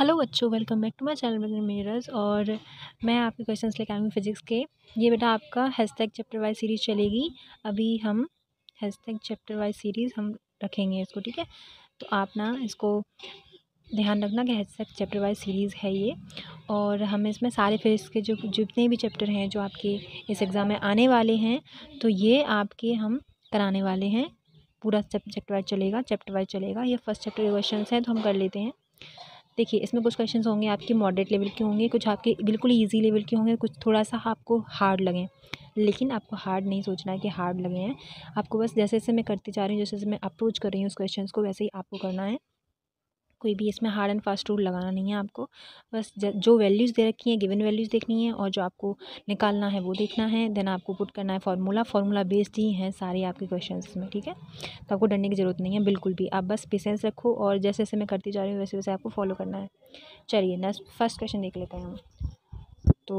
Hello बच्चों welcome back to my channel मेरस और मैं आपके क्वेश्चंस लेकर आऊँगी फिजिक्स के ये बेटा आपका हैशटैग चैप्टर वाइज सीरीज़ चलेगी अभी हम हैशटैग चैप्टर वाइज सीरीज़ हम रखेंगे इसको ठीक है तो आप ना इसको ध्यान रखना कि हैशटैग चैप्टर वाइज सीरीज़ है ये और हम इसमें सारे फिजिक्स के जो जितने भी चैप्टर हैं जो आपके इस एग्ज़ाम में आने वाले हैं तो ये आपके हम कराने वाले हैं पूरा चैप्टर वाइज चलेगा चैप्टर वाइज चलेगा ये फर्स्ट चैप्टर के क्वेश्चन हैं तो हम कर लेते हैं देखिए इसमें कुछ क्वेश्चंस होंगे आपके मॉडरेट लेवल के होंगे कुछ आपके बिल्कुल ईजी लेवल के होंगे कुछ थोड़ा सा आपको हार्ड लगें लेकिन आपको हार्ड नहीं सोचना है कि हार्ड लगे हैं आपको बस जैसे जैसे मैं करती जा रही हूँ जैसे जैसे मैं अप्रोच कर रही हूँ उस क्वेश्चन को वैसे ही आपको करना है कोई भी इसमें हार्ड एंड फास्ट रूल लगाना नहीं है आपको बस जो वैल्यूज़ दे रखी हैं गिवन वैल्यूज़ देखनी है और जो आपको निकालना है वो देखना है देन आपको पुट करना है फार्मूला फार्मूला बेस्ड ही हैं सारे आपके क्वेश्चन में ठीक है तो आपको डरने की ज़रूरत नहीं है बिल्कुल भी आप बस पेशेंस रखो और जैसे जैसे मैं करती जा रही हूँ वैसे वैसे आपको फॉलो करना है चलिए नेक्स्ट फर्स्ट क्वेश्चन देख लेते हैं हम तो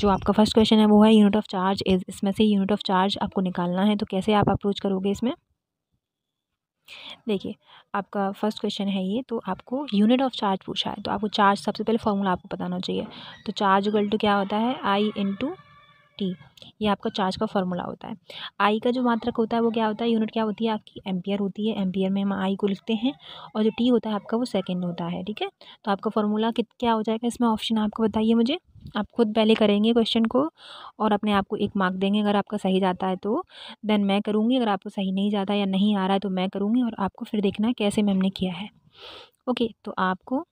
जो आपका फर्स्ट क्वेश्चन है वो है यूनिट ऑफ चार्ज इज इसमें से यूनिट ऑफ चार्ज आपको निकालना है तो कैसे आप अप्रोच करोगे इसमें देखिए आपका फर्स्ट क्वेश्चन है ये तो आपको यूनिट ऑफ चार्ज पूछा है तो आपको चार्ज सबसे पहले फॉर्मूला आपको पता होना चाहिए तो चार्ज इक्वल टू क्या होता है आई इंटू टी ये आपका चार्ज का फॉर्मूला होता है आई का जो मात्रक होता है वो क्या होता है यूनिट क्या होती है आपकी एम्पियर होती है एम्पियर में हम आई को लिखते हैं और जो टी होता है आपका वो सेकेंड होता है ठीक है तो आपका फॉर्मूला कित क्या हो जाएगा इसमें ऑप्शन आपको बताइए मुझे आप खुद पहले करेंगे क्वेश्चन को और अपने आप को एक मार्क देंगे अगर आपका सही जाता है तो देन मैं करूँगी अगर आपको सही नहीं जाता या नहीं आ रहा है तो मैं करूँगी और आपको फिर देखना है कैसे मैम ने किया है ओके तो आपको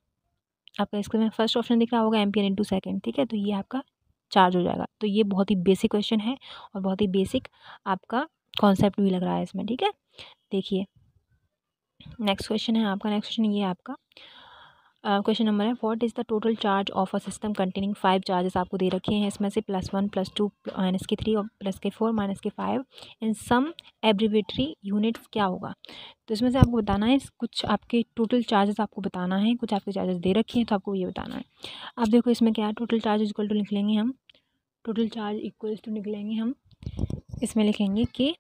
आपका इसके में फर्स्ट ऑप्शन दिख रहा होगा एम्पियर इंटू सेकेंड ठीक है तो ये आपका चार्ज हो जाएगा तो ये बहुत ही बेसिक क्वेश्चन है और बहुत ही बेसिक आपका कॉन्सेप्ट भी लग रहा है इसमें ठीक है देखिए नेक्स्ट क्वेश्चन है आपका नेक्स्ट क्वेश्चन ये आपका क्वेश्चन नंबर है what is the total charge of a system containing five charges आपको दे रखे हैं इसमें से plus one plus two minus के थ्री और प्लस के फोर माइनस के five and sum arbitrary units क्या होगा तो इसमें से आपको बताना है कुछ आपके टोटल चार्जेस आपको बताना है कुछ आपके चार्जेस दे रखे हैं तो आपको ये बताना है अब देखो इसमें क्या है टोटल चार्ज इक्वल टू लिख लेंगे हम टोटल चार्ज इक्वल्स टू निकलेंगे हम इसमें लिखेंगे कि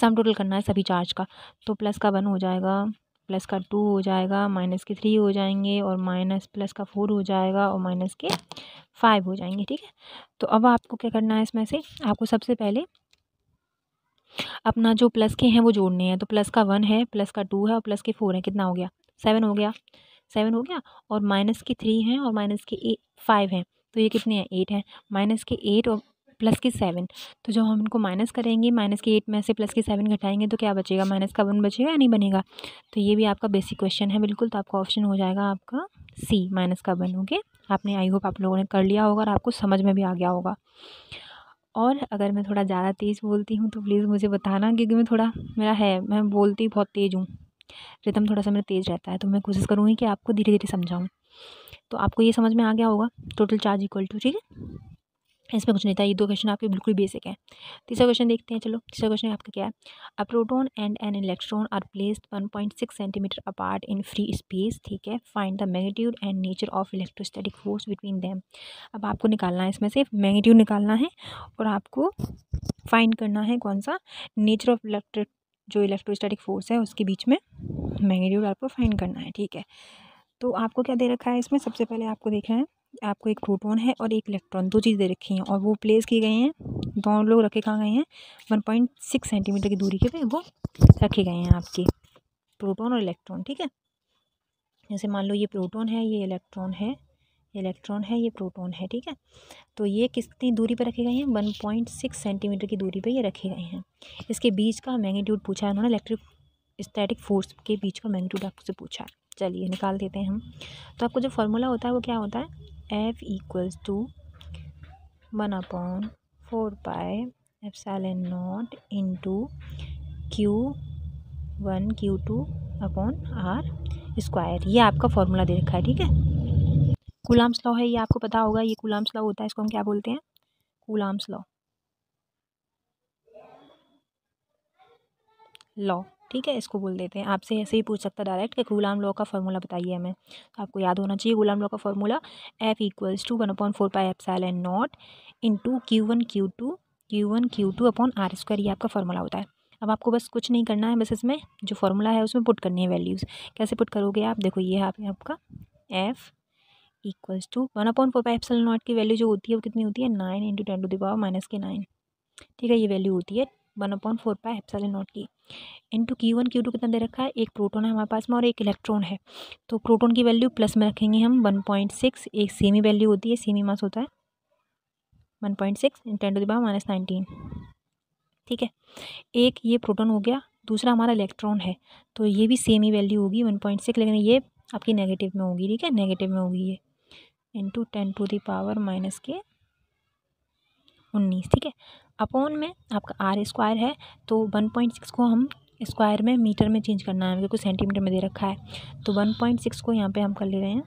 सम टोटल करना है सभी चार्ज का तो प्लस का वन हो जाएगा प्लस का टू हो जाएगा माइनस के थ्री हो जाएंगे और माइनस प्लस का फोर हो जाएगा और माइनस के फाइव हो जाएंगे ठीक है तो अब आपको क्या करना है इसमें से आपको सबसे पहले अपना जो प्लस के हैं वो जोड़ने हैं तो प्लस का वन है प्लस का टू है और प्लस के फोर है कितना हो गया सेवन हो गया सेवन हो गया और माइनस के थ्री हैं और माइनस के ए फाइव हैं तो ये कितने हैं एट हैं माइनस के एट और प्लस की सेवन तो जब हम इनको माइनस करेंगे माइनस के एट में से प्लस की सेवन घटाएंगे तो क्या बचेगा माइनस का वन बचेगा या नहीं बनेगा तो ये भी आपका बेसिक क्वेश्चन है बिल्कुल तो आपका ऑप्शन हो जाएगा आपका सी माइनस का वन ओके आपने आई होप आप लोगों ने कर लिया होगा और आपको समझ में भी आ गया होगा और अगर मैं थोड़ा ज़्यादा तेज़ बोलती हूँ तो प्लीज़ मुझे बताना क्योंकि मैं थोड़ा मेरा है मैं बोलती बहुत तेज़ हूँ रिदम थोड़ा सा मेरा तेज़ रहता है तो मैं कोशिश करूँगी कि आपको धीरे धीरे समझाऊँ तो आपको ये समझ में आ गया होगा टोटल चार्ज इक्वल टू ठीक है इसमें कुछ नहीं था ये दो क्वेश्चन आपके बिल्कुल बेसिक हैं तीसरा क्वेश्चन देखते हैं चलो तीसरा क्वेश्चन आपका क्या है a proton and an electron are placed 1.6 centimetre apart in free space ठीक है find the magnitude and nature of electrostatic force between them अब आपको निकालना है इसमें से मैग्नीट्यूड निकालना है और आपको फाइंड करना है कौन सा नेचर ऑफ इलेक्ट्रिक जो इलेक्ट्रोस्टैटिक फोर्स है उसके बीच में मैग्नीट्यूड आपको फाइंड करना है ठीक है तो आपको क्या दे रखा है इसमें सबसे पहले आपको देखना है आपको एक प्रोटॉन है और एक इलेक्ट्रॉन दो चीज़ दे रखी हैं और वो प्लेस किए गए हैं दोनों लोग रखे कहाँ गए हैं वन पॉइंट सिक्स सेंटीमीटर की दूरी के पे वो रखे गए हैं आपके प्रोटॉन और इलेक्ट्रॉन ठीक है जैसे मान लो ये प्रोटॉन है ये इलेक्ट्रॉन है ये इलेक्ट्रॉन है ये प्रोटॉन है ठीक है तो ये कितनी दूरी पर रखे गए हैं वन पॉइंट सिक्स सेंटीमीटर की दूरी पर ये रखे गए हैं इसके बीच का मैग्नीट्यूड पूछा है उन्होंने इलेक्ट्रिक स्टैटिक फोर्स के बीच का मैग्नीट्यूड आपसे पूछा है चलिए निकाल देते हैं हम तो आपको जो फॉर्मूला होता है वो क्या होता है f equals to 1 upon 4 pi epsilon naught into q one Q two upon R square ये आपका फॉर्मूला दे रखा है ठीक है कुलाम्स लॉ है ये आपको पता होगा ये कुलाम्स लॉ होता है इसको हम क्या बोलते हैं कुलाम्स लॉ लॉ ठीक है इसको बोल देते हैं आपसे ऐसे ही पूछ सकता है डायरेक्ट कि गुलाम लॉ का फॉर्मूला बताइए हमें तो आपको याद होना चाहिए गुलाम लॉ का formula F equals to one upon four pi epsilon and naught into Q one Q two Q one Q two upon R square ये आपका फार्मूला होता है अब आपको बस कुछ नहीं करना है बस इसमें जो फार्मूला है उसमें पुट करनी है वैल्यूज़ कैसे पुट करोगे आप देखो ये है आपका F equals to one upon four epsilon naught की वैल्यू जो होती है वो कितनी होती है nine into ten to the power minus के नाइन ठीक है ये वैल्यू होती है one point four pi epsilon naught N into Q one Q two कितना दे रखा है एक प्रोटोन है हमारे पास में और एक इलेक्ट्रॉन है तो प्रोटोन की वैल्यू प्लस में रखेंगे हम वन पॉइंट सिक्स एक सेमी वैल्यू होती है सेमी मास होता है one point six ten to the power minus nineteen ठीक है एक ये प्रोटोन हो गया दूसरा हमारा इलेक्ट्रॉन है तो ये भी सेम ही वैल्यू होगी वन पॉइंट सिक्स लेकिन ये आपकी नेगेटिव में होगी ठीक है नेगेटिव में होगी ये into ten to the power minus के उन्नीस ठीक है अपॉन में आपका आर स्क्वायर है तो वन पॉइंट सिक्स को हम स्क्वायर में मीटर में चेंज करना है क्योंकि सेंटीमीटर में दे रखा है तो वन पॉइंट सिक्स को यहाँ पे हम कर ले रहे हैं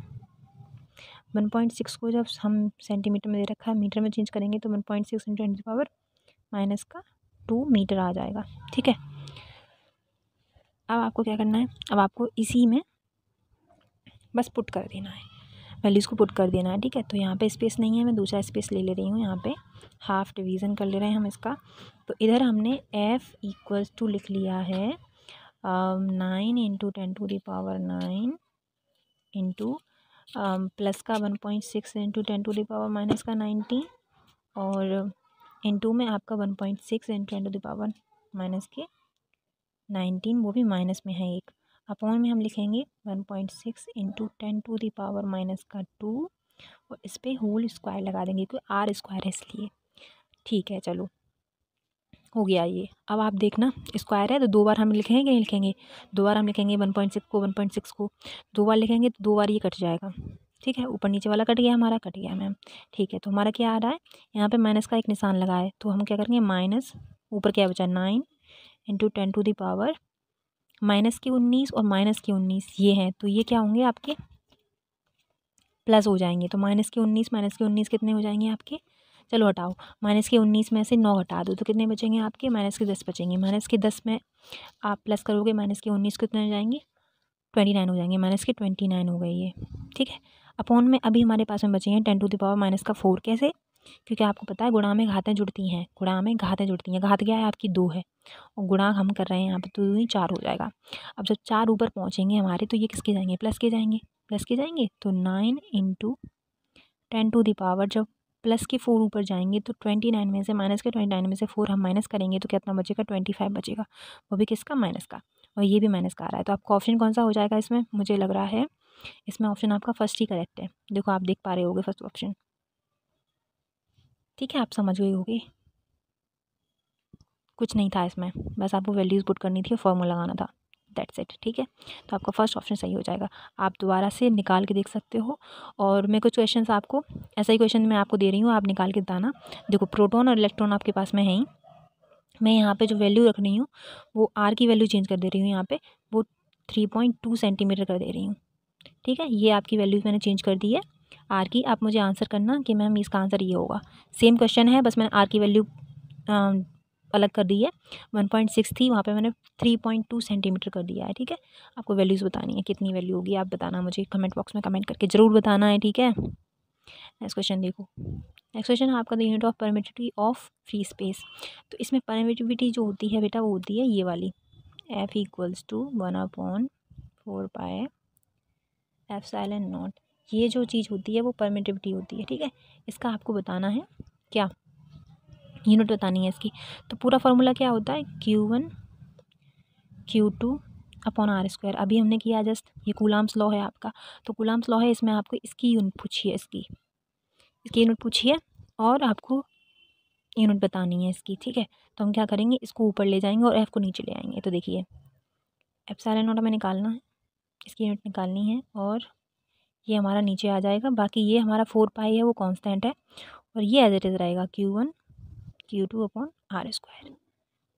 वन पॉइंट सिक्स को जब हम सेंटीमीटर में दे रखा है मीटर में चेंज करेंगे तो one point six into ten power minus का टू मीटर आ जाएगा ठीक है अब आपको क्या करना है अब आपको इसी में बस पुट कर देना है पहले इसको पुट कर देना है ठीक है तो यहाँ पे स्पेस नहीं है मैं दूसरा स्पेस ले ले रही हूँ यहाँ पे हाफ डिवीज़न कर ले रहे हैं हम इसका तो इधर हमने एफ़ इक्वल्स टू लिख लिया है nine into ten to the power nine into plus का one point six into ten to the power minus का नाइनटीन और इंटू में आपका one point six into ten to the power minus के nineteen वो भी माइनस में है एक अपॉन में हम लिखेंगे one point six into ten to the power minus का टू और इस पर होल स्क्वायर लगा देंगे क्योंकि आर स्क्वायर है इसलिए ठीक है चलो हो गया ये अब आप देखना स्क्वायर है तो दो बार हम लिखेंगे नहीं लिखेंगे दो बार हम लिखेंगे वन पॉइंट सिक्स को वन पॉइंट सिक्स को दो बार लिखेंगे तो दो बार ये कट जाएगा ठीक है ऊपर नीचे वाला कट गया हमारा कट गया मैम ठीक है तो हमारा क्या आ रहा है यहाँ पे माइनस का एक निशान लगा है तो हम क्या करेंगे माइनस ऊपर क्या बचा nine into ten to the power minus के उन्नीस और माइनस के उन्नीस ये हैं तो ये क्या होंगे आपके प्लस हो जाएंगे तो माइनस के उन्नीस माइनस के उन्नीस कितने हो जाएंगे आपके चलो हटाओ माइनस के उन्नीस में से नौ हटा दो तो कितने बचेंगे आपके माइनस के दस बचेंगे माइनस के दस में आप प्लस करोगे माइनस के उन्नीस कितने हो जाएंगे ट्वेंटी नाइन हो जाएंगे माइनस के ट्वेंटी नाइन हो गई ये ठीक है अपॉन में अभी हमारे पास में बचेंगे ten to the power minus का फोर कैसे क्योंकि आपको पता है गुणा में घातें जुड़ती हैं गुणा में घातें जुड़ती हैं घात क्या है आपकी दो है और गुणा हम कर रहे हैं यहाँ पर तो दो ही चार हो जाएगा अब जब चार ऊपर पहुँचेंगे हमारे तो ये किसके जाएंगे प्लस के जाएंगे प्लस के जाएंगे तो nine into ten to the power जब प्लस के फोर ऊपर जाएंगे तो ट्वेंटी नाइन में से माइनस के ट्वेंटी नाइन में से फोर हम माइनस करेंगे तो कितना बचेगा ट्वेंटी फाइव बचेगा वो भी किसका माइनस का और ये भी माइनस का आ रहा है तो आपका ऑप्शन कौन सा हो जाएगा इसमें मुझे लग रहा है इसमें ऑप्शन आपका फर्स्ट ही करेक्ट है देखो आप देख पा रहे होगे फर्स्ट ऑप्शन ठीक है आप समझ गई होगी कुछ नहीं था इसमें बस आपको वैल्यूज़ पुट करनी थी और फॉर्मूला लगाना था दैट्स इट ठीक है तो आपका फर्स्ट ऑप्शन सही हो जाएगा आप दोबारा से निकाल के देख सकते हो और मैं कुछ क्वेश्चंस आपको ऐसा ही क्वेश्चन मैं आपको दे रही हूँ आप निकाल के बताना देखो प्रोटॉन और इलेक्ट्रॉन आपके पास में है ही मैं यहाँ पे जो वैल्यू रख रही हूँ वो आर की वैल्यू चेंज कर दे रही हूँ यहाँ पर वो थ्री पॉइंट टू सेंटीमीटर कर दे रही हूँ ठीक है ये आपकी वैल्यूज़ मैंने चेंज कर दी है आर की आप मुझे आंसर करना कि मैम इसका आंसर ये होगा सेम क्वेश्चन है बस मैंने आर की वैल्यू अलग कर दी है वन पॉइंट सिक्स थी वहाँ पे मैंने थ्री पॉइंट टू सेंटीमीटर कर दिया है ठीक है आपको वैल्यूज़ बतानी है कितनी वैल्यू होगी आप बताना मुझे कमेंट बॉक्स में कमेंट करके ज़रूर बताना है ठीक है नेक्स्ट क्वेश्चन देखो नेक्स्ट क्वेश्चन है आपका the unit of permittivity of free space तो इसमें परमिटिविटी जो होती है बेटा वो होती है ये वाली F equals to one upon four pi epsilon naught ये जो चीज़ होती है वो परमिटिविटी होती है ठीक है इसका आपको बताना है क्या यूनिट बतानी है इसकी तो पूरा फार्मूला क्या होता है Q one Q two upon R square अभी हमने किया जस्ट ये गुलाम्स लॉ है आपका तो गुलाम्स लॉ है इसमें आपको इसकी यूनिट पूछी है इसकी इसकी यूनिट पूछी है और आपको यूनिट बतानी है इसकी ठीक है तो हम क्या करेंगे इसको ऊपर ले जाएंगे और एफ़ को नीचे ले आएंगे तो देखिए एफ सारा नोट हमें निकालना है इसकी यूनिट निकालनी है और ये हमारा नीचे आ जाएगा बाकी ये हमारा फोर पाई है वो कांस्टेंट है और ये एज इट इज़ रहेगा Q one Q two upon R square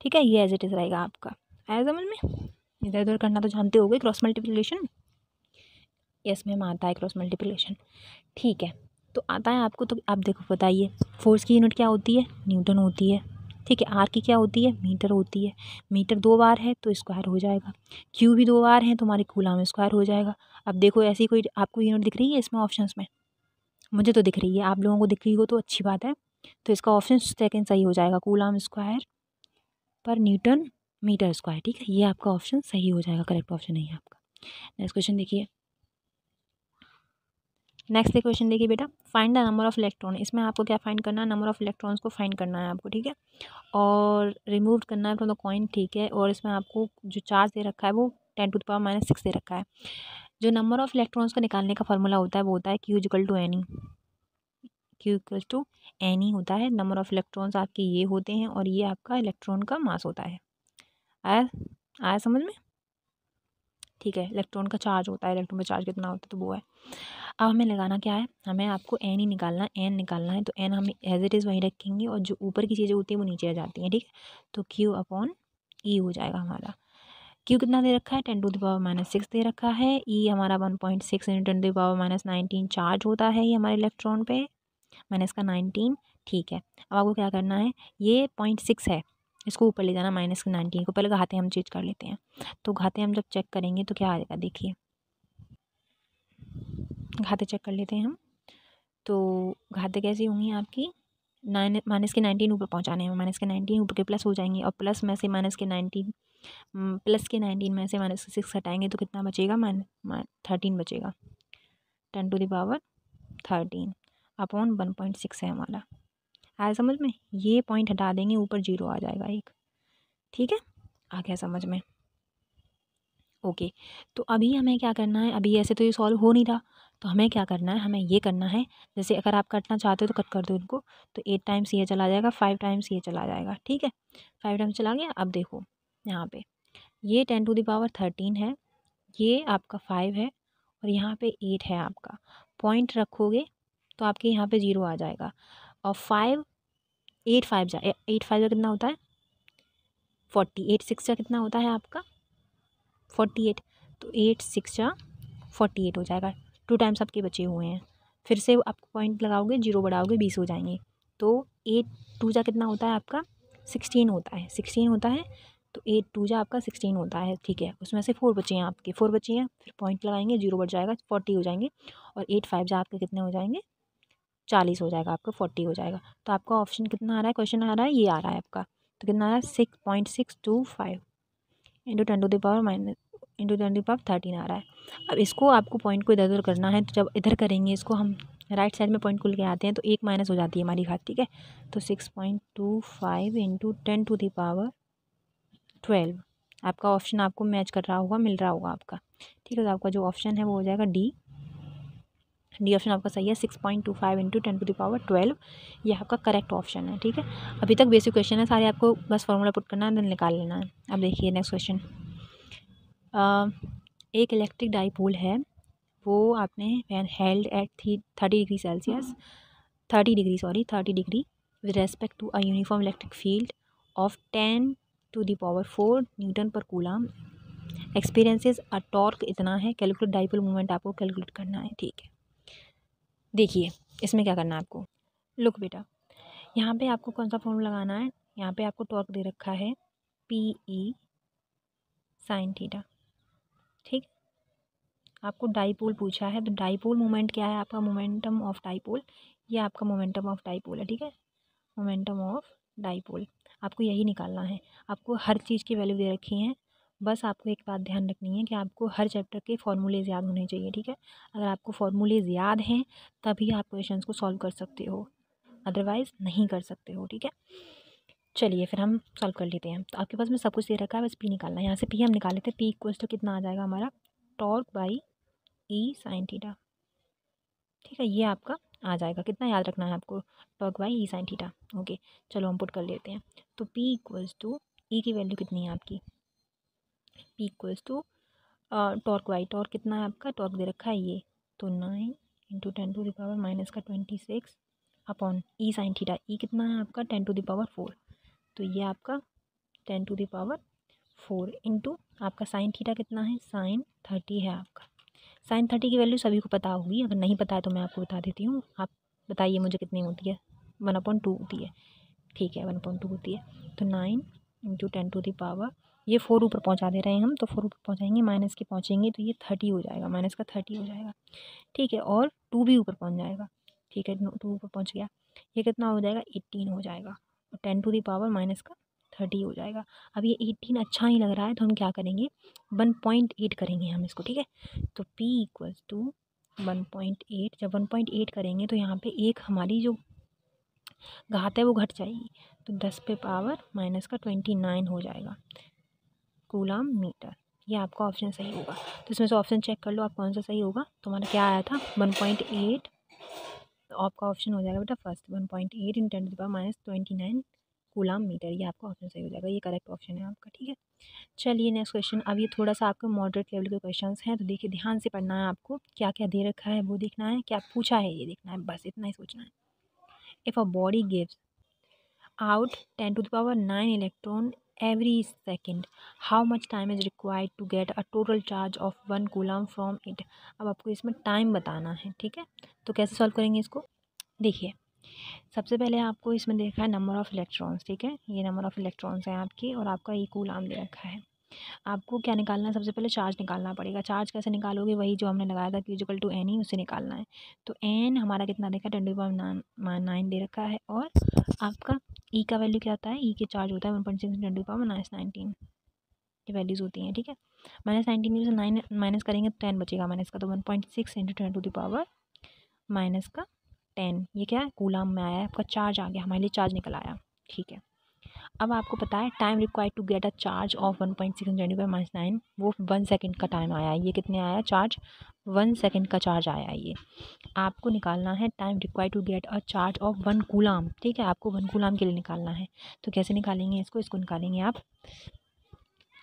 ठीक है ये एज इट इज़ रहेगा आपका आया समझ में इधर उधर करना तो जानते हो गए क्रॉस मल्टीप्लिकेशन यस मैम आता है क्रॉस मल्टीप्लिकेशन ठीक है तो आता है आपको तो आप देखो बताइए फोर्स की यूनिट क्या होती है न्यूटन होती है ठीक है आर की क्या होती है मीटर होती है मीटर दो बार है तो स्क्वायर हो जाएगा क्यू भी दो बार है तो हमारे कूलाम स्क्वायर हो जाएगा अब देखो ऐसी कोई आपको यूनिट दिख रही है इसमें ऑप्शन में मुझे तो दिख रही है आप लोगों को दिख रही हो तो अच्छी बात है तो इसका ऑप्शन सेकेंड सही हो जाएगा कूलाम स्क्वायर पर न्यूटन मीटर स्क्वायर ठीक है ये आपका ऑप्शन सही हो जाएगा करेक्ट ऑप्शन नहीं है आपका नेक्स्ट क्वेश्चन देखिए नेक्स्ट क्वेश्चन देखिए बेटा find the number of electron इसमें आपको क्या फाइंड करना है नंबर ऑफ इलेक्ट्रॉन्स को फाइंड करना है आपको ठीक है और रिमूव करना है फ्रॉम द कॉइन ठीक है और इसमें आपको जो चार्ज दे रखा है वो ten to the power minus six दे रखा है जो नंबर ऑफ़ इलेक्ट्रॉन्स का निकालने का फार्मूला होता है वो होता है Q is equal to N E Q equal to N ही होता है नंबर ऑफ़ इलेक्ट्रॉन्स आपके ये होते हैं और ये आपका इलेक्ट्रॉन का मास होता है आया आया समझ में ठीक है इलेक्ट्रॉन का चार्ज होता है इलेक्ट्रॉन का चार्ज कितना होता है तो वो है अब हमें लगाना क्या है हमें आपको एन ही e निकालना एन निकालना है तो एन हम एज इट इज़ वहीं रखेंगे और जो ऊपर की चीज़ें होती हैं वो नीचे आ जाती हैं ठीक है तो क्यू अपॉन ई हो जाएगा हमारा क्यू कितना दे रखा है ten to the power minus six दे रखा है ई e हमारा one point six in ten to power minus nineteen charge होता है ये हमारे इलेक्ट्रॉन पे माइनस का नाइनटीन ठीक है अब आपको क्या करना है ये पॉइंट सिक्स है इसको ऊपर ले जाना माइनस का नाइनटीन को पहले घाते हम चेंज कर लेते हैं तो घाते हम जब चेक करेंगे तो क्या आएगा देखिए घाते चेक कर लेते हैं हम तो घाते कैसी होंगी आपकी नाइन माइनस के नाइनटीन ऊपर पहुंचाने हैं माइनस के नाइनटीन ऊपर के प्लस हो जाएंगे और प्लस में से माइनस के नाइनटीन प्लस के नाइनटीन में से माइनस के सिक्स हटाएंगे तो कितना बचेगा माइन थर्टीन बचेगा ten to the power thirteen upon one point six है हमारा आया समझ में ये पॉइंट हटा देंगे ऊपर जीरो आ जाएगा एक ठीक है आ गया समझ में ओके तो अभी हमें क्या करना है अभी ऐसे तो ये सॉल्व हो नहीं रहा तो हमें क्या करना है हमें ये करना है जैसे अगर आप कटना चाहते हो तो कट कर दो उनको तो एट टाइम्स ये चला जाएगा फाइव टाइम्स ये चला जाएगा ठीक है फाइव टाइम्स चला गया अब देखो यहाँ पे ये टेन टू दावर थर्टीन है ये आपका फाइव है और यहाँ पे एट है आपका पॉइंट रखोगे तो आपके यहाँ पे ज़ीरो आ जाएगा और फाइव एट फाइव जा एट फाइव का कितना होता है फोर्टी एट सिक्स का कितना होता है आपका फोर्टी एट तो एट सिक्स जा फोर्टी एट हो जाएगा टू टाइम्स आपके बचे हुए हैं फिर से आप पॉइंट लगाओगे जीरो बढ़ाओगे बीस हो जाएंगे तो एट टू जा कितना होता है आपका सिक्सटीन होता है सिक्सटीन होता है तो एट टू जा आपका सिक्सटीन होता है ठीक है उसमें से फोर बचे हैं आपके फोर बचे हैं फिर पॉइंट लगाएंगे जीरो बढ़ जाएगा फोर्टी हो जाएंगे और एट फाइव जा आपके कितने हो जाएंगे चालीस हो जाएगा आपका फोर्टी हो जाएगा तो आपका ऑप्शन कितना आ रहा है क्वेश्चन आ रहा है ये आ रहा है आपका तो कितना आ रहा है six point six two five into ten to the power minus into ten power thirteen आ रहा है अब इसको आपको पॉइंट को इधर उधर करना है तो जब इधर करेंगे इसको हम राइट साइड में पॉइंट खुल के आते हैं तो एक माइनस हो जाती है हमारी घात ठीक है तो six point two five into ten to the power twelve आपका ऑप्शन आपको मैच कर रहा होगा मिल रहा होगा आपका ठीक है तो आपका जो ऑप्शन है वो हो जाएगा डी डी ऑप्शन आपका सही है six point two five into ten to the power twelve ये आपका करेक्ट ऑप्शन है ठीक है अभी तक बेसिक क्वेश्चन है सारे आपको बस फॉर्मूला पुट करना है देन निकाल लेना है अब देखिए नेक्स्ट क्वेश्चन एक इलेक्ट्रिक डाईपोल है वो आपने हेल्ड एट थी thirty degree Celsius thirty degree sorry thirty degree with respect to a uniform electric field of ten to the power four newton per coulomb experiences a torque इतना है calculate dipole moment आपको calculate करना है ठीक है देखिए इसमें क्या करना है आपको लुक बेटा यहाँ पे आपको कौन सा फॉर्म लगाना है यहाँ पे आपको टॉर्क दे रखा है पी ई साइन थीटा ठीक आपको डाईपोल पूछा है तो डाईपोल मोमेंट क्या है आपका मोमेंटम ऑफ डाईपोल ये आपका मोमेंटम ऑफ डाईपोल है ठीक है मोमेंटम ऑफ डाईपोल आपको यही निकालना है आपको हर चीज़ की वैल्यू दे रखी है बस आपको एक बात ध्यान रखनी है कि आपको हर चैप्टर के फार्मूलेज याद होने चाहिए ठीक है अगर आपको फार्मूलेज याद हैं तभी आप क्वेश्चंस को सॉल्व कर सकते हो अदरवाइज़ नहीं कर सकते हो ठीक है चलिए फिर हम सॉल्व कर लेते हैं तो आपके पास में सब कुछ दे रखा है बस पी निकालना है यहाँ से पी हम निकाल लेते हैं पी इक्वल्स तो कितना आ जाएगा हमारा torque by E sine theta ठीक है ये आपका आ जाएगा कितना याद रखना है आपको torque by E sine theta okay चलो हम पुट कर लेते हैं तो पी इक्वल्स टू ई की वैल्यू कितनी है आपकी P equals to torque by torque कितना है आपका टॉर्क दे रखा है ये तो nine into ten to the power minus का twenty six upon E sine theta E कितना है आपका टेन टू दावर फोर तो ये आपका ten to the power four into आपका साइन थीटा कितना है साइन थर्टी है आपका साइन थर्टी की वैल्यू सभी को पता होगी अगर नहीं पता है तो मैं आपको बता देती हूँ आप बताइए मुझे कितनी होती है वन अपॉइंट टू होती है ठीक है वन पॉइंट टू होती है तो nine into ten to the power ये फोर ऊपर पहुँचा दे रहे हैं हम तो फोर ऊपर पहुँचाएंगे माइनस के पहुँचेंगे तो ये थर्टी हो जाएगा माइनस का थर्टी हो जाएगा ठीक है और टू भी ऊपर पहुँच जाएगा ठीक है टू ऊपर पहुँच गया ये कितना हो जाएगा एट्टीन हो जाएगा और ten to the power minus का थर्टी हो जाएगा अब ये एटीन अच्छा नहीं लग रहा है तो हम क्या करेंगे वन पॉइंट एट करेंगे हम इसको ठीक है तो P equals to one point eight जब वन पॉइंट एट करेंगे तो यहाँ पे एक हमारी जो घात है वो घट जाएगी तो दस पे पावर माइनस का ट्वेंटी नाइन हो जाएगा कूलाम मीटर ये आपका ऑप्शन सही होगा तो इसमें से ऑप्शन चेक कर लो आप कौन सा सही होगा तुम्हारा क्या आया था वन पॉइंट एट तो आपका ऑप्शन हो जाएगा बेटा first one point eight in ten the power minus twenty nine coulomb metre ये आपका ऑप्शन सही हो जाएगा ये करेक्ट ऑप्शन है आपका ठीक है चलिए नेक्स्ट क्वेश्चन अब ये थोड़ा सा आपका मॉडरेट लेवल के क्वेश्चन हैं तो देखिए ध्यान से पढ़ना है आपको क्या क्या दे रखा है वो देखना है क्या पूछा है ये देखना है बस इतना ही सोचना है if a body gives out ten to the power nine electron every second how much time is required to get a total charge of one coulomb from it अब आपको इसमें time बताना है ठीक है तो कैसे solve करेंगे इसको देखिए सबसे पहले आपको इसमें देखा है नंबर ऑफ़ इलेक्ट्रॉन्स ठीक है ये नंबर ऑफ़ इलेक्ट्रॉन्स हैं आपकी और आपका ये कूलाम दे रखा है आपको क्या निकालना है सबसे पहले चार्ज निकालना पड़ेगा चार्ज कैसे निकालोगे वही जो हमने लगाया था क्यूजिकल टू एन ही उसे निकालना है तो एन हमारा कितना देखा ट्वेंटी टू पावर नाइन दे रखा है और आपका ई e का वैल्यू क्या होता है ई e के चार्ज होता है one point six ten power minus nineteen ये वैल्यूज़ होती हैं ठीक है माइनस नाइनटीन में से नाइन माइनस करेंगे तो टेन बचेगा माइनस का तो one point six into ten to power minus का टेन ये क्या है कूलाम में आया है आपका चार्ज आ गया हमारे लिए चार्ज निकल आया ठीक है अब आपको पता है time required to get a charge of one point six twenty five minus nine वो वन सेकेंड का टाइम आया ये कितने आया चार्ज वन सेकेंड का चार्ज आया ये आपको निकालना है time require to get a charge of one coulomb ठीक है आपको वन कूलाम के लिए निकालना है तो कैसे निकालेंगे इसको इसको निकालेंगे आप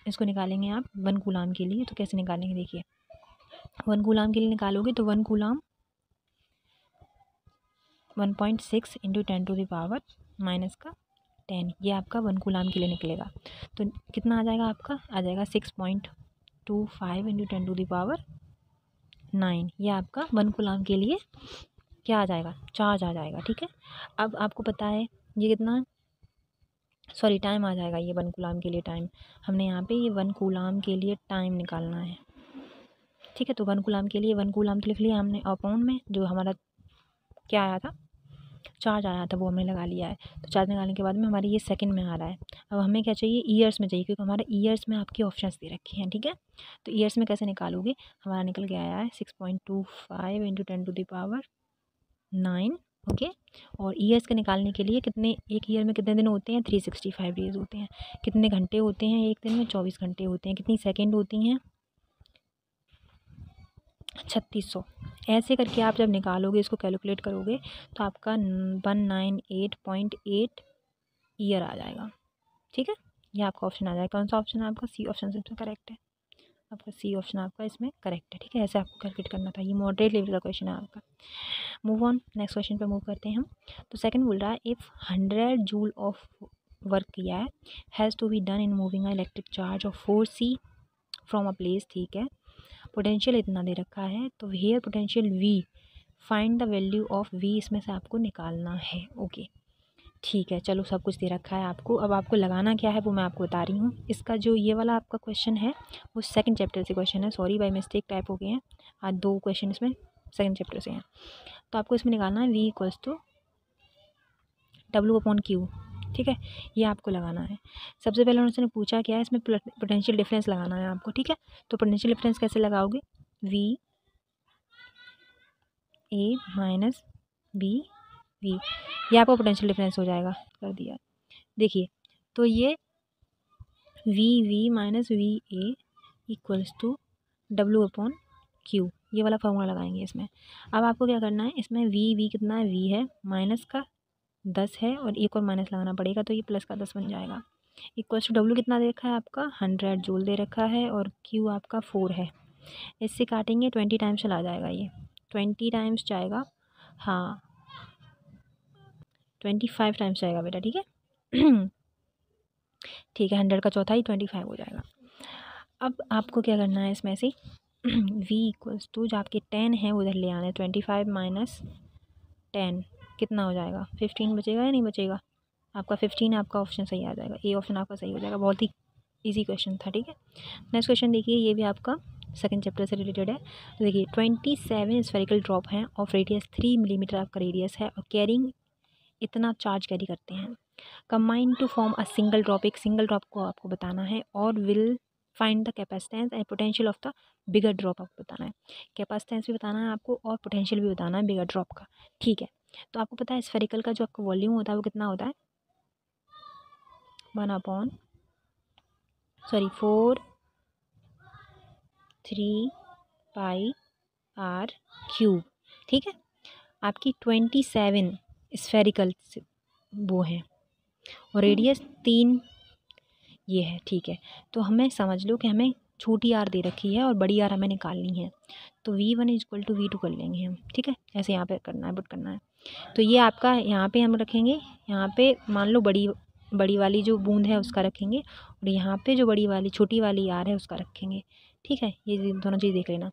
इसको निकालेंगे आप वन कूलाम के लिए तो कैसे निकालेंगे देखिए वन कूलाम के लिए निकालोगे तो one coulomb one point six into ten to the power minus का टेन ये आपका वन गुलाम के लिए निकलेगा तो कितना आ जाएगा आपका आ जाएगा six point two five into ten to the power nine ये आपका वन गुलाम के लिए क्या आ जाएगा चार्ज आ जाएगा ठीक है अब आपको पता है ये कितना सॉरी टाइम आ जाएगा ये वन गुलाम के लिए टाइम हमने यहाँ पे ये वन गुलाम के लिए टाइम निकालना है ठीक है तो वन गुलाम के लिए वन गुलाम के लिख लिया हमने अपाउंड में जो हमारा क्या आया था चार्ज आ रहा था वो हमने लगा लिया है तो चार्ज लगाने के बाद में हमारे ये सेकंड में आ रहा है अब हमें क्या चाहिए ईयर्स में चाहिए क्योंकि हमारे ईयर्स में आपके ऑप्शंस दे रखे हैं ठीक है तो ईयर्स में कैसे निकालोगे हमारा निकल के आया है six point two five into ten to the power nine okay और ईयर्स के निकालने के लिए कितने एक ईयर में कितने दिन होते हैं थ्री सिक्सटी फाइव डेज़ होते हैं कितने घंटे होते हैं एक दिन में चौबीस घंटे होते हैं कितनी सेकेंड होती हैं छत्तीस सौ ऐसे करके आप जब निकालोगे इसको कैलकुलेट करोगे तो आपका one nine eight point eight year आ जाएगा ठीक है ये आपका ऑप्शन आ जाएगा कौन सा ऑप्शन है आपका सी ऑप्शन सबसे करेक्ट है आपका सी ऑप्शन आपका इसमें करेक्ट है ठीक है ऐसे आपको कैलकुलेट करना था ये मॉडरेट लेवल का क्वेश्चन है आपका मूव ऑन नेक्स्ट क्वेश्चन पर मूव करते हैं हम तो सेकेंड बोल रहा है if hundred joule of work किया है has to be done in moving a electric charge of four C from a place ठीक है पोटेंशियल इतना दे रखा है तो here potential we find the value of V इसमें से आपको निकालना है ओके ठीक है चलो सब कुछ दे रखा है आपको अब आपको लगाना क्या है वो मैं आपको बता रही हूँ इसका जो ये वाला आपका क्वेश्चन है वो सेकंड चैप्टर से क्वेश्चन है सॉरी बाय मिस्टेक टाइप हो गए हैं आज दो क्वेश्चन इसमें सेकंड चैप्टर से हैं तो आपको इसमें निकालना है V equals to W upon Q ठीक है ये आपको लगाना है सबसे पहले उन्होंने पूछा क्या है इसमें पोटेंशियल डिफरेंस लगाना है आपको ठीक है तो पोटेंशियल डिफरेंस कैसे लगाओगे V A minus B V ये आपका पोटेंशियल डिफरेंस हो जाएगा कर दिया देखिए तो ये V V minus V A equals to W upon Q ये वाला फॉर्मूला लगाएंगे इसमें अब आपको क्या करना है इसमें वी वी कितना है वी है माइनस का दस है और एक और माइनस लगाना पड़ेगा तो ये प्लस का दस बन जाएगा इक्वल टू डब्ल्यू कितना दे रखा है आपका हंड्रेड जूल दे रखा है और क्यू आपका फ़ोर है इससे काटेंगे ट्वेंटी टाइम्स चला जाएगा ये ट्वेंटी टाइम्स जाएगा हाँ ट्वेंटी फाइव टाइम्स जाएगा बेटा ठीक है ठीक है हंड्रेड का चौथा ही ट्वेंटी फाइव हो जाएगा अब आपको क्या करना है इसमें से वी इक्वल्स टू जो आपके टेन है उधर ले आना है ट्वेंटी फाइव माइनस टेन कितना हो जाएगा फिफ्टीन बचेगा या नहीं बचेगा आपका फिफ्टीन आपका ऑप्शन सही आ जाएगा ए ऑप्शन आपका सही हो जाएगा बहुत ही ईजी क्वेश्चन था ठीक है नेक्स्ट क्वेश्चन देखिए ये भी आपका सेकंड चैप्टर से रिलेटेड है तो देखिए ट्वेंटी सेवन स्फेरिकल ड्रॉप हैं ऑफ रेडियस थ्री मिलीमीटर आपका रेडियस है और कैरिंग इतना चार्ज कैरी करते हैं combine to form a single drop एक सिंगल ड्रॉप को आपको बताना है और will find the capacitance and potential of the bigger drop आपको बताना है कैपेसिटेंस भी बताना है आपको और पोटेंशियल भी बताना है बिगर ड्रॉप का ठीक है तो आपको पता है स्फेरिकल का जो आपका वॉल्यूम होता है वो कितना होता है one upon sorry four three pi R cube ठीक है आपकी ट्वेंटी सेवन स्फेरिकल वो हैं और रेडियस हम्म। तीन ये है ठीक है तो हमें समझ लो कि हमें छोटी आर दे रखी है और बड़ी आर हमें निकालनी है तो V one is equal to V two कर लेंगे हम ठीक है ऐसे यहाँ पर करना है बुट करना है तो ये आपका यहाँ पे हम रखेंगे यहाँ पे मान लो बड़ी बड़ी वाली जो बूंद है उसका रखेंगे और यहाँ पे जो बड़ी वाली छोटी वाली आर है उसका रखेंगे ठीक है ये दोनों चीज़ देख लेना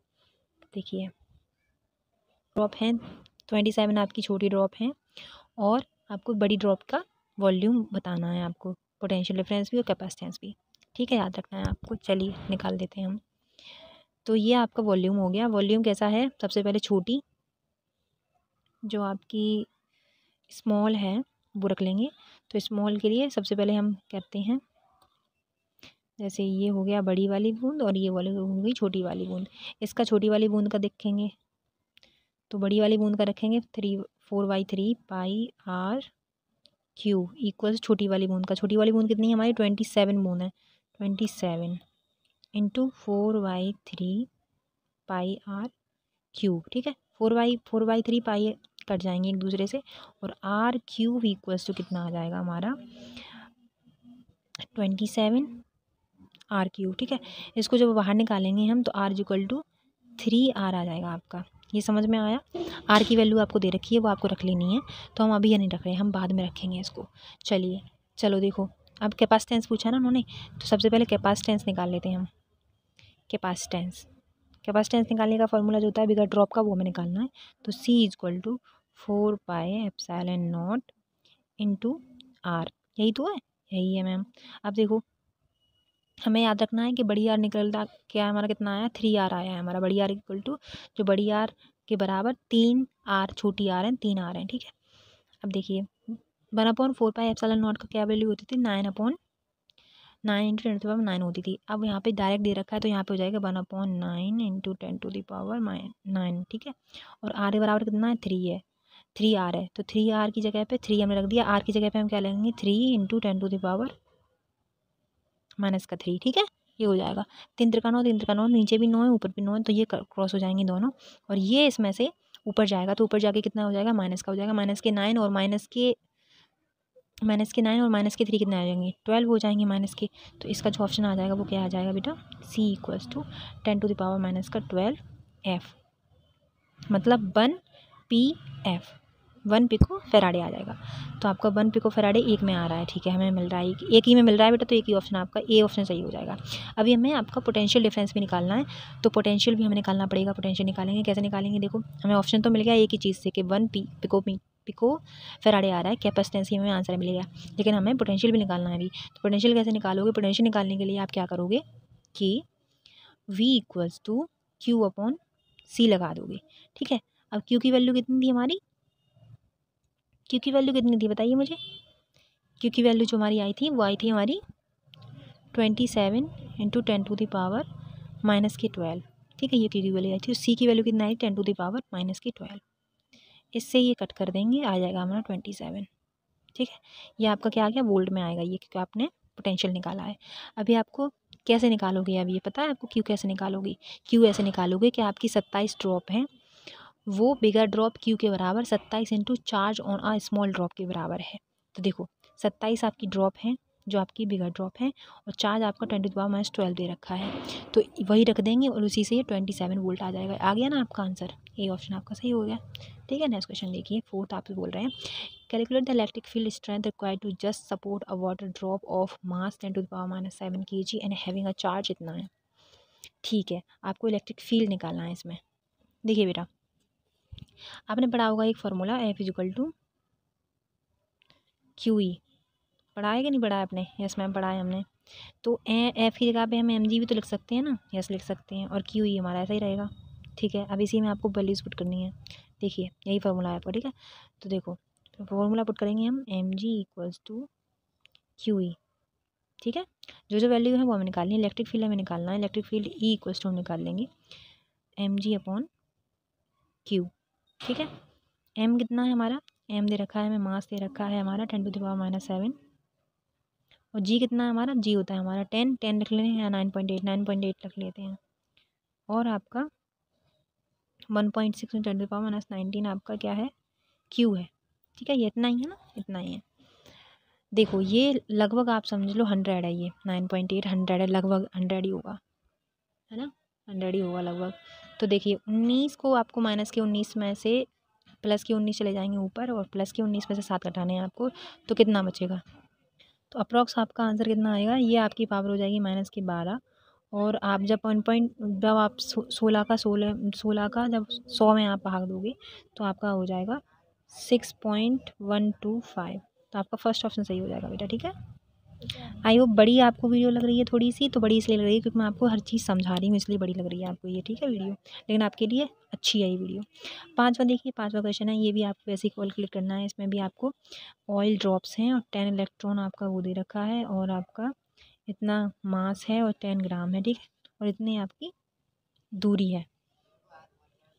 देखिए ड्रॉप हैं ट्वेंटी सेवन आपकी छोटी ड्रॉप हैं और आपको बड़ी ड्रॉप का वॉल्यूम बताना है आपको पोटेंशियल डिफरेंस भी और कैपेसिटेंस भी ठीक है याद रखना है आपको चलिए निकाल देते हैं हम तो ये आपका वॉल्यूम हो गया वॉल्यूम कैसा है सबसे पहले छोटी जो आपकी स्मॉल है वो रख लेंगे तो स्मॉल के लिए सबसे पहले हम करते हैं जैसे ये हो गया बड़ी वाली बूंद और ये वाली हो गई छोटी वाली बूंद इसका छोटी वाली बूंद का देखेंगे तो बड़ी वाली बूंद का रखेंगे three four by three pi R cube equal छोटी वाली बूंद का छोटी वाली बूंद कितनी है हमारी ट्वेंटी सेवन बूंद है twenty seven into four by three pi R cube ठीक है four by four by three pi cut जाएंगे एक दूसरे से और आर क्यूब इक्वल्स टू कितना आ जाएगा हमारा ट्वेंटी सेवन आर क्यूब ठीक है इसको जब बाहर निकालेंगे हम तो R equal to three R आ जाएगा आपका ये समझ में आया आर की वैल्यू आपको दे रखी है वो आपको रख लेनी है तो हम अभी यह नहीं रख रहे हम बाद में रखेंगे इसको चलिए चलो देखो अब कैपास टेंस पूछा ना उन्होंने तो सबसे पहले कैपासिटेंस निकाल लेते हैं हम कैपास टेंस कैपास टेंस निकालने का फॉर्मूला जो होता है बिगर ड्रॉप का वो हमें निकालना है तो C is equal to four epsilon naught into R यही तो है यही है मैम अब देखो हमें याद रखना है कि बड़ी आर निकलता क्या हमारा कितना आया थ्री आर आया है हमारा बड़ी आर इक्वल टू जो बड़ी आर के बराबर तीन आर छोटी आर हैं तीन आर हैं ठीक है अब देखिए one upon four pi N naught का क्या वैल्यू होती थी nine upon nine into ten to power nine होती थी अब यहाँ पे डायरेक्ट दे रखा है तो यहाँ पे हो जाएगा one upon nine into ten to the power nine ठीक है और आर के बराबर कितना है थ्री है थ्री आर है तो थ्री आर की जगह पे थ्री हमने रख दिया आर की जगह पे हम क्या लेंगे three into ten to the power minus का थ्री ठीक है ये हो जाएगा तीन त्रिका नौ तीन त्रिका नौ नीचे भी नौ है ऊपर भी नौ है तो ये क्रॉस हो जाएंगे दोनों और ये इसमें से ऊपर जाएगा तो ऊपर जाके कितना हो जाएगा माइनस का हो जाएगा माइनस के नाइन और माइनस के माइनस के नाइन और माइनस के थ्री कितने आ जाएंगे ट्वेल्व हो जाएंगे माइनस के तो इसका जो ऑप्शन आ जाएगा वो क्या आ जाएगा बेटा C equals to ten to the power minus का ट्वेल्व एफ़ मतलब one P F one pico farad आ जाएगा तो आपका वन पिको फेराडे एक में आ रहा है ठीक है हमें मिल रहा है एक ही में मिल रहा है बेटा तो एक ही ऑप्शन आपका ए ऑप्शन सही हो जाएगा अभी हमें आपका पोटेंशियल डिफरेंस भी निकालना है तो पोटेंशियल भी हमें निकालना पड़ेगा पोटेंशियल निकालेंगे कैसे निकालेंगे देखो हमें ऑप्शन तो मिल गया एक ही चीज़ से कि one P pico P pico farad आ रहा है कैपेसिटेंसी में आंसर मिलेगा लेकिन हमें पोटेंशियल भी निकालना है अभी तो पोटेंशियल कैसे निकालोगे पोटेंशियल निकालने के लिए आप क्या करोगे कि V equals to Q upon C लगा दोगे ठीक है अब क्यू की वैल्यू कितनी थी हमारी क्यू की वैल्यू कितनी थी बताइए मुझे क्यू की वैल्यू जो हमारी आई थी वो आई थी हमारी twenty seven into ten to the power minus की ट्वेल्व ठीक है ये क्यू की वैल्यू आई थी सी की वैल्यू कितनी आई ten to the power minus की ट्वेल्व इससे ये कट कर देंगे आ जाएगा हमारा ट्वेंटी सेवन ठीक है ये आपका क्या आ गया वोल्ट में आएगा ये क्योंकि आपने पोटेंशियल निकाला है अभी आपको कैसे निकालोगे अब ये पता है आपको क्यू कैसे निकालोगे क्यू ऐसे निकालोगे कि आपकी सत्ताईस ड्रॉप हैं वो बिगर ड्रॉप क्यू के बराबर सत्ताईस into charge on a small drop के बराबर है तो देखो सत्ताईस आपकी ड्रॉप है जो आपकी बिगर ड्रॉप है और चार्ज आपका ट्वेंटी पावर माइनस ट्वेल्व दे रखा है तो वही रख देंगे और उसी से ये ट्वेंटी सेवन वोल्ट आ जाएगा आ गया ना आपका आंसर ये ऑप्शन आपका सही हो गया ठीक है नेक्स्ट क्वेश्चन देखिए फोर्थ आपसे बोल रहे हैं calculate the electric field strength require to just support a water drop of mass ten to power minus seven K G and having a charge इतना है ठीक है आपको इलेक्ट्रिक फील्ड निकालना है इसमें देखिए बेटा आपने पढ़ा होगा एक formula F is equal to Q E पढ़ाया कि नहीं पढ़ाया आपने यस मैम पढ़ाया हमने तो ए एफ की जगह पे हम एम जी भी तो लिख सकते हैं ना यस लिख सकते हैं और क्यू ई e हमारा ऐसा ही रहेगा ठीक है अब इसी में आपको वैल्यूज़ पुट करनी है देखिए यही फार्मूला है आपका ठीक है तो देखो फार्मूला पुट करेंगे हम M G equals to Q E ठीक है जो जो वैल्यू है वो हमें निकालनी है इलेक्ट्रिक फील्ड हमें निकालना है electric field E equals to हम निकाल लेंगे एम जी अपॉन क्यू ठीक है एम कितना है हमारा एम दे रखा है हमें मास दे रखा है हमारा ten to the power minus seven और जी कितना है हमारा जी होता है हमारा टेन टेन रख लेते हैं nine point eight nine point eight रख लेते हैं और आपका one point six ten to the power minus nineteen आपका क्या है क्यू है ठीक है ये इतना ही है ना इतना ही है देखो ये लगभग आप समझ लो हंड्रेड है ये नाइन पॉइंट एट हंड्रेड है लगभग हंड्रेड ही होगा है ना हंड्रेड ही होगा लगभग तो देखिए उन्नीस को आपको माइनस के उन्नीस में से प्लस के उन्नीस चले जाएंगे ऊपर और प्लस के उन्नीस में से सात कटाने हैं आपको तो कितना बचेगा तो अप्रॉक्स आपका आंसर कितना आएगा ये आपकी पावर हो जाएगी माइनस के बारह और आप जब वन पॉइंट जब आप सोलह का सोलह सोलह का जब सौ में आप भाग दोगे तो आपका हो जाएगा six point one two five तो आपका फर्स्ट ऑप्शन सही हो जाएगा बेटा ठीक है आई होप बड़ी आपको वीडियो लग रही है थोड़ी सी तो बड़ी इसलिए लग रही है क्योंकि मैं आपको हर चीज़ समझा रही हूँ इसलिए बड़ी लग रही है आपको ये ठीक है वीडियो लेकिन आपके लिए अच्छी है ये वीडियो पाँचवा देखिए पाँचवा क्वेश्चन है ये भी आपको वैसे ही कॉल क्लिक करना है इसमें भी आपको ऑयल ड्रॉप्स हैं और टेन इलेक्ट्रॉन आपका वो दे रखा है और आपका इतना मास है और टेन ग्राम है ठीक है और इतनी आपकी दूरी है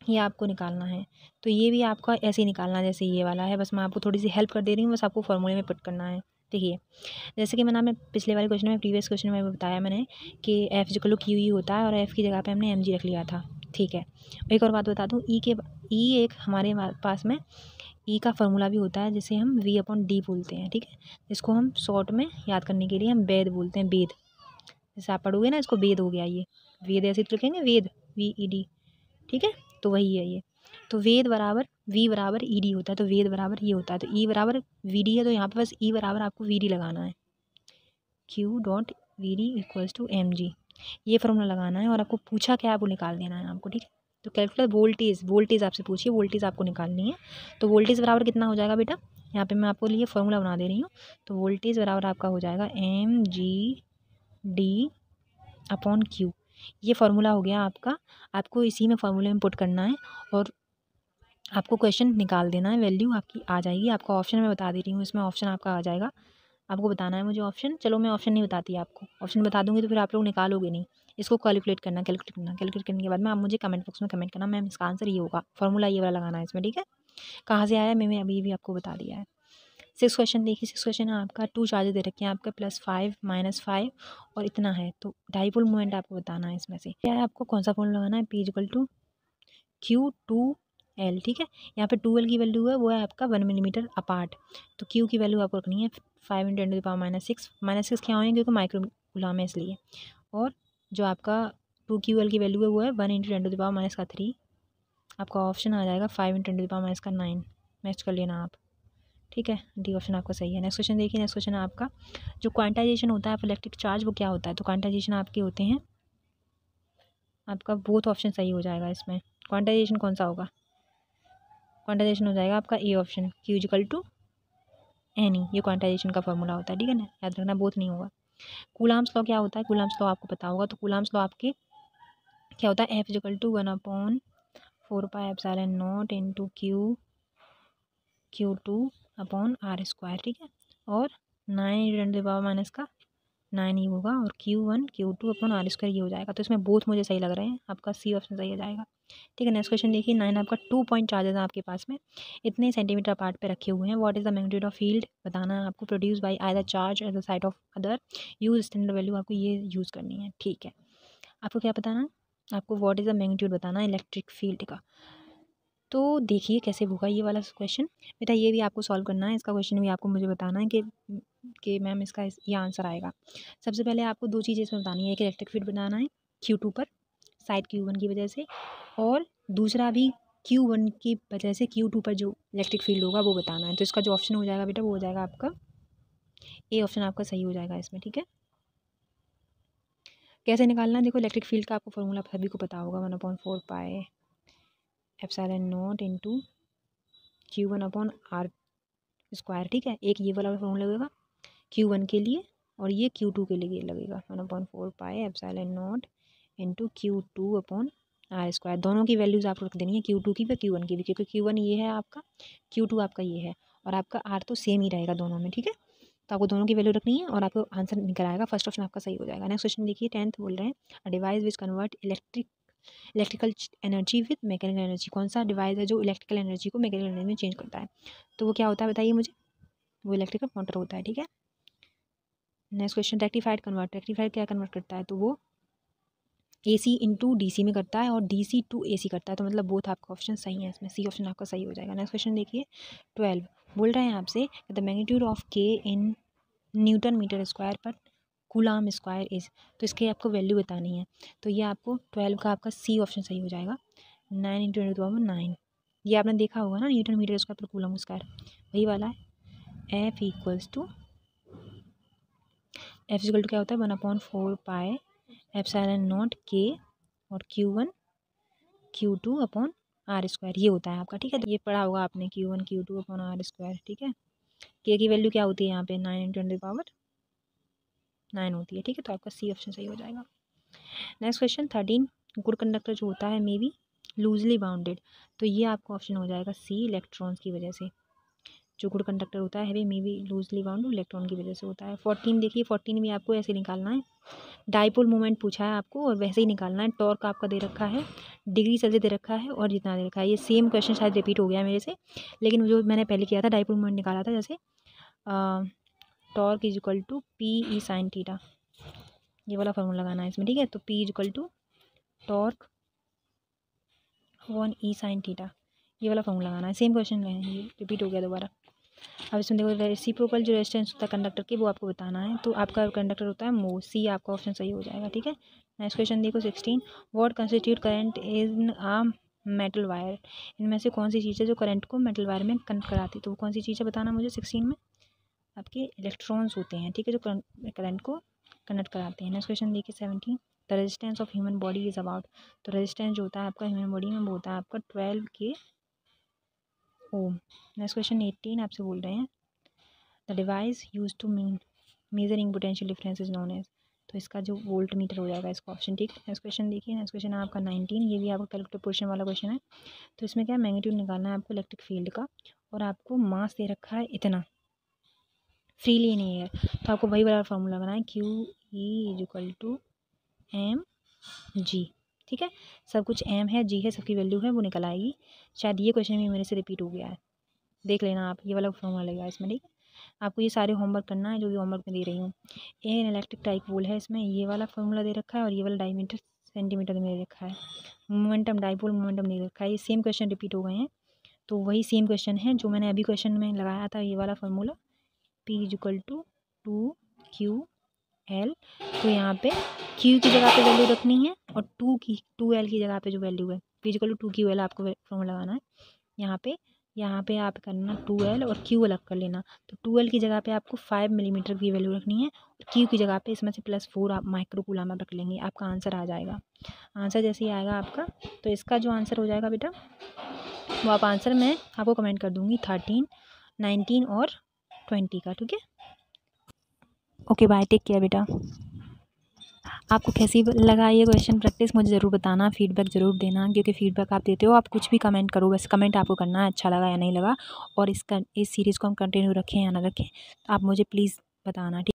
ये आपको निकालना है तो ये भी आपका ऐसे ही निकालना है जैसे ये वाला है बस मैं आपको थोड़ी सी हेल्प कर दे रही हूँ बस आपको फॉर्मूले में पुट करना है देखिए जैसे कि मैंने हमें पिछले वाले क्वेश्चन में प्रीवियस क्वेश्चन में बताया मैंने कि एफ़ जो कलो क्यू ई होता है और एफ़ की जगह पे हमने एम जी रख लिया था ठीक है एक और बात बता दूँ ई e के ई e एक हमारे पास में ई e का फार्मूला भी होता है जिसे हम वी अपॉन डी बोलते हैं ठीक है इसको हम शॉर्ट में याद करने के लिए हम वेद बोलते हैं वेद जैसे आप पढ़ोगे ना इसको वेद हो गया ये वेद ऐसे तो लिखेंगे वेद वी ई डी ठीक है तो वही है ये तो वेद बराबर वी बराबर ई e डी होता है तो वेद बराबर ये होता है तो ई e बराबर वी डी है तो यहाँ पे बस ई e बराबर आपको वी डी लगाना है Q dot V D equals to M G ये फॉर्मूला लगाना है और आपको पूछा क्या है वो निकाल देना है आपको ठीक है तो कैलकुलेट वोल्टेज वोल्टेज आपसे पूछिए वोल्टेज आपको निकालनी है तो वोल्टेज बराबर कितना हो जाएगा बेटा यहाँ पे मैं आपको लिए फॉर्मूला बना दे रही हूँ तो वोल्टेज बराबर आपका हो जाएगा M G D upon Q ये फार्मूला हो गया आपका आपको इसी में फार्मूले में पुट करना है और आपको क्वेश्चन निकाल देना है वैल्यू आपकी आ जाएगी आपका ऑप्शन मैं बता दे रही हूँ इसमें ऑप्शन आपका आ जाएगा आपको बताना है मुझे ऑप्शन चलो मैं ऑप्शन नहीं बताती आपको ऑप्शन बता दूँगी तो फिर आप लोग निकालोगे नहीं इसको कैलकुलेट करना कैलकुलेट करना कैलकुलेट करने के बाद में आप मुझे कमेंट बॉक्स में कमेंट करना मैम इसका आंसर ये होगा फॉर्मूला ये वाला लगाना है इसमें ठीक है कहाँ से आया मैंने अभी भी आपको बता दिया है सिक्स क्वेश्चन देखिए सिक्स क्वेश्चन है आपका टू चार्जेस दे रखे हैं आपका प्लस फाइव माइनस फाइव और इतना है तो डाइपोल मोमेंट आपको बताना है इसमें से क्या है आपको कौन सा फोन लगाना है P equal to Q two L ठीक है यहाँ पे टू एल की वैल्यू है वो है आपका वन मिलीमीटर अपार्ट तो क्यू की वैल्यू आपको रखनी है five into and power minus six minus six क्या होंगे क्योंकि माइक्रो गुलाम है इसलिए और जो आपका टू क्यू एल की वैल्यू है वो है one into into power minus का थ्री आपका ऑप्शन आ जाएगा five into into power minus का नाइन मैच कर लेना आप ठीक है डी ऑप्शन आपका सही है नेक्स्ट क्वेश्चन देखिए नेक्स्ट क्वेश्चन आपका जो क्वांटाइजेशन होता है आप इलेक्ट्रिक चार्ज वो क्या होता है तो क्वांटाइजेशन आपके होते हैं आपका बोथ ऑप्शन सही हो जाएगा इसमें क्वांटाइजेशन कौन सा होगा क्वांटाइजेशन हो जाएगा आपका A option Q is equal to N E ये क्वांटाइजेशन का फॉर्मूला होता है ठीक है ना याद रखना बोथ नहीं होगा कूलाम्स लॉ क्या होता है कूलाम्स लॉ आपको पता होगा तो कूलाम्स लॉ आपके क्या होता है F is equal to one upon four pi epsilon naught into Q Q two upon R square ठीक है और nine into ten power minus का नाइन ही e होगा और Q one Q two upon R square ये हो जाएगा तो इसमें बोथ मुझे सही लग रहे हैं आपका सी ऑप्शन सही हो जाएगा ठीक है नेक्स्ट क्वेश्चन देखिए नाइन आपका टू पॉइंट चार्जेस है आपके पास में इतने सेंटीमीटर पार्ट पे रखे हुए हैं what is the magnitude of field बताना है आपको produce by I the charge at the side of other use standard value आपको ये यूज़ करनी है ठीक है आपको क्या बताना आपको वॉट इज़ द मैग्नीट्यूड बताना है इलेक्ट्रिक फील्ड का तो देखिए कैसे होगा ये वाला क्वेश्चन बेटा ये भी आपको सॉल्व करना है इसका क्वेश्चन भी आपको मुझे बताना है कि कि मैम इसका ये आंसर आएगा सबसे पहले आपको दो चीज़ें इसमें बतानी है एक इलेक्ट्रिक फील्ड बताना है क्यू टू पर साइड क्यू वन की वजह से और दूसरा भी क्यू वन की वजह से क्यू टू पर जो इलेक्ट्रिक फील्ड होगा वो बताना है तो इसका जो ऑप्शन हो जाएगा बेटा वो हो जाएगा आपका ए ऑप्शन आपका सही हो जाएगा इसमें ठीक है कैसे निकालना है देखो इलेक्ट्रिक फील्ड का आपको फॉर्मूला सभी को पता होगा one upon four pi epsilon naught into Q one upon R square ठीक है एक ये वाला फॉर्मूला लगेगा क्यू वन के लिए और ये क्यू टू के लिए लगेगा one upon four pi N naught into Q two upon R square दोनों की वैल्यूज़ आपको रख देनी है क्यू टू की व क्यू वन की भी क्योंकि क्यू वन ये है आपका क्यू टू आपका ये है और आपका आर तो सेम ही रहेगा दोनों में ठीक है तो आपको दोनों की वैल्यू रखनी है और आपको आंसर निकल आएगा फर्स्ट ऑप्शन आपका सही हो जाएगा नेक्स्ट क्वेश्चन देखिए टेंथ बोल रहे हैं device which convert electric electrical energy with mechanical energy कौन सा डिवाइस है जो इलेक्ट्रिकल एनर्जी को मैकेनिकल एनर्जी में चेंज करता है तो वो क्या होता है बताइए मुझे वो इलेक्ट्रिकल मोटर होता है ठीक है next question rectified convert rectified क्या कन्वर्ट करता है तो वो ए सी इंटू डी सी में करता है और डी सी टू ए सी करता है तो मतलब बोथ आपका ऑप्शन सही है इसमें सी ऑप्शन आपका सही हो जाएगा नेक्स्ट क्वेश्चन देखिए ट्वेल्व बोल रहे हैं आपसे द मैग्नीट्यूड ऑफ के इन न्यूटन मीटर स्क्वायर पर गुलाम स्क्वायर इज तो इसके आपको वैल्यू बतानी है तो ये आपको ट्वेल्व का आपका सी ऑप्शन सही हो जाएगा nine into into power nine ये आपने देखा होगा ना न्यूटन मीटर स्क्वायर पर कूलम स्क्वायर वही वाला है F equals to F equal to क्या होता है one upon four pi N naught के और Q one Q two upon R square ये होता है आपका ठीक है ये पढ़ा होगा आपने Q one Q two upon R square ठीक है के की वैल्यू क्या होती है यहाँ पे nine in twenty power nine होती है ठीक है तो आपका सी ऑप्शन सही हो जाएगा next question thirteen good conductor जो होता है मे बी लूजली बाउंडेड तो ये आपका ऑप्शन हो जाएगा सी इलेक्ट्रॉन्स की वजह से जो गुड कंडक्टर होता है वे may be loosely bound electron की वजह से होता है फोर्टीन देखिए फोर्टीन भी आपको ऐसे निकालना है डाइपोल मोमेंट पूछा है आपको और वैसे ही निकालना है टॉर्क आपका दे रखा है डिग्री सेल्सियस दे रखा है और जितना दे रखा है ये सेम क्वेश्चन शायद रिपीट हो गया मेरे से लेकिन जो मैंने पहले किया था डाइपोल मोमेंट निकाला था जैसे torque is equal to P E sine theta ये वाला फार्मूला लगाना है इसमें ठीक है तो P is equal to torque one E sine theta ये वाला फॉर्मूला लगाना है सेम क्वेश्चन रिपीट हो गया दोबारा अब इसमें देखो रेसिप्रोकल जो रेजिस्टेंस होता है कंडक्टर की वो आपको बताना है तो आपका कंडक्टर होता है मो सी आपका ऑप्शन सही हो जाएगा ठीक है नेक्स्ट क्वेश्चन देखो sixteen what constitute current in a metal wire इनमें से कौन सी चीज़ है जो करंट को मेटल वायर में कनेक्ट कराती है तो वो कौन सी चीज़ है बताना मुझे सिक्सटीन में आपके इलेक्ट्रॉन्स होते हैं ठीक है जो करंट को कनेक्ट कराते हैं नेक्स्ट क्वेश्चन देखिए seventeen the resistance of human body is about तो रेजिस्टेंस जो होता है आपका ह्यूमन बॉडी में वो होता है आपका ट्वेल्व के ओ नेक्स्ट क्वेश्चन एटीन आपसे बोल रहे हैं the device use to mean measuring potential difference is known as तो इसका जो वोल्ट मीटर हो जाएगा इसका ऑप्शन ठीक नेक्स्ट क्वेश्चन देखिए नेक्स्ट क्वेश्चन है आपका नाइनटीन ये भी आपका कलेक्टिव पोर्शन वाला क्वेश्चन है तो इसमें क्या मैग्नीट्यूड निकालना है आपको इलेक्ट्रिक फील्ड का और आपको मास दे रखा है इतना फ्रीली नहीं है तो आपको वही वाला फार्मूला बनाए Q E is equal to M G ठीक है सब कुछ एम है जी है सबकी वैल्यू है वो निकल आएगी शायद ये क्वेश्चन भी मेरे से रिपीट हो गया है देख लेना आप ये वाला फॉर्मूला लगेगा इसमें ठीक है आपको ये सारे होमवर्क करना है जो भी होमवर्क में दे रही हूँ एन इलेक्ट्रिक टाइप वोल है इसमें ये वाला फॉर्मूला दे रखा है और ये वाला डायमीटर सेंटीमीटर में दे रखा है मोमेंटम डाइपोल मोमेंटम दे रखा है ये सेम क्वेश्चन रिपीट हो गए हैं तो वही सेम क्वेश्चन है जो मैंने अभी क्वेश्चन में लगाया था ये वाला formula P is equal to two Q L तो यहाँ पे क्यू की जगह पे वैल्यू रखनी है और टू की टू एल की जगह पे जो वैल्यू है फिजिकल टू क्यू एल आपको फॉर्म लगाना है यहाँ पे यहाँ पे आप करना टू एल और क्यू अलग कर लेना तो टू एल की जगह पे आपको फाइव मिलीमीटर की वैल्यू रखनी है और क्यू की जगह पे इसमें से प्लस फोर आप माइक्रो में रख लेंगे आपका आंसर आ जाएगा आंसर जैसे ही आएगा आपका तो इसका जो आंसर हो जाएगा बेटा वो आप आंसर मैं आपको कमेंट कर दूँगी थर्टीन नाइनटीन और ट्वेंटी का ठीक है ओके बाय टेक केयर बेटा आपको कैसी लगा ये क्वेश्चन प्रैक्टिस मुझे ज़रूर बताना फीडबैक ज़रूर देना क्योंकि फीडबैक आप देते हो आप कुछ भी कमेंट करो बस कमेंट आपको करना है अच्छा लगा या नहीं लगा और इसका इस सीरीज़ को हम कंटिन्यू रखें या ना रखें आप मुझे प्लीज़ बताना ठीक